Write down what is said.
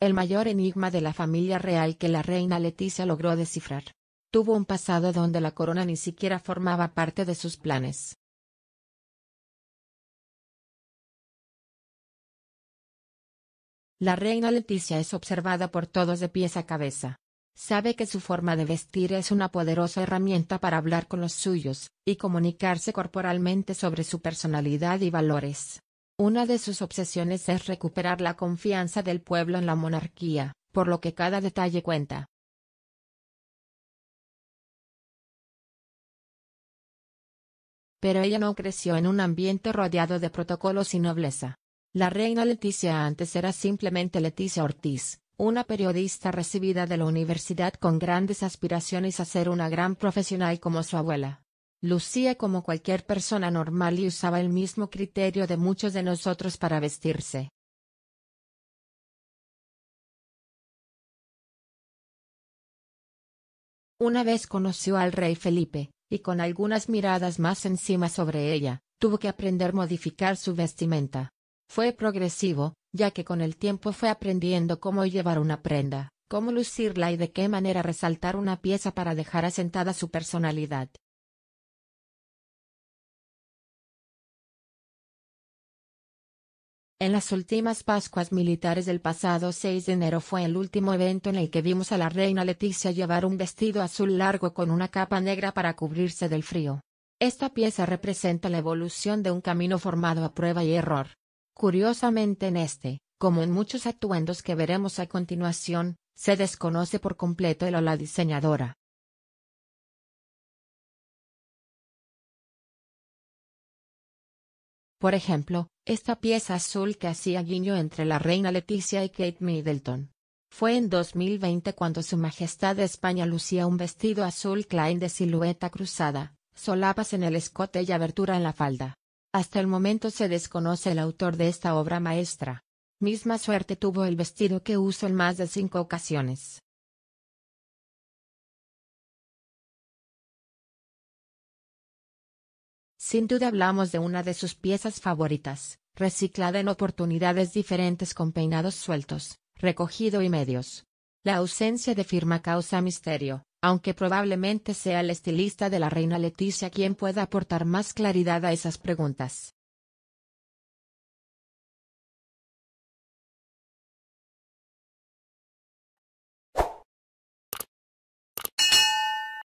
el mayor enigma de la familia real que la reina Leticia logró descifrar. Tuvo un pasado donde la corona ni siquiera formaba parte de sus planes. La reina Leticia es observada por todos de pies a cabeza. Sabe que su forma de vestir es una poderosa herramienta para hablar con los suyos, y comunicarse corporalmente sobre su personalidad y valores. Una de sus obsesiones es recuperar la confianza del pueblo en la monarquía, por lo que cada detalle cuenta. Pero ella no creció en un ambiente rodeado de protocolos y nobleza. La reina Leticia antes era simplemente Leticia Ortiz, una periodista recibida de la universidad con grandes aspiraciones a ser una gran profesional como su abuela lucía como cualquier persona normal y usaba el mismo criterio de muchos de nosotros para vestirse. Una vez conoció al rey Felipe, y con algunas miradas más encima sobre ella, tuvo que aprender a modificar su vestimenta. Fue progresivo, ya que con el tiempo fue aprendiendo cómo llevar una prenda, cómo lucirla y de qué manera resaltar una pieza para dejar asentada su personalidad. En las últimas Pascuas militares del pasado 6 de enero fue el último evento en el que vimos a la reina Leticia llevar un vestido azul largo con una capa negra para cubrirse del frío. Esta pieza representa la evolución de un camino formado a prueba y error. Curiosamente en este, como en muchos atuendos que veremos a continuación, se desconoce por completo el o la diseñadora. Por ejemplo, esta pieza azul que hacía guiño entre la reina Leticia y Kate Middleton. Fue en 2020 cuando Su Majestad de España lucía un vestido azul Klein de silueta cruzada, solapas en el escote y abertura en la falda. Hasta el momento se desconoce el autor de esta obra maestra. Misma suerte tuvo el vestido que usó en más de cinco ocasiones. Sin duda hablamos de una de sus piezas favoritas, reciclada en oportunidades diferentes con peinados sueltos, recogido y medios. La ausencia de firma causa misterio, aunque probablemente sea el estilista de la reina Leticia quien pueda aportar más claridad a esas preguntas.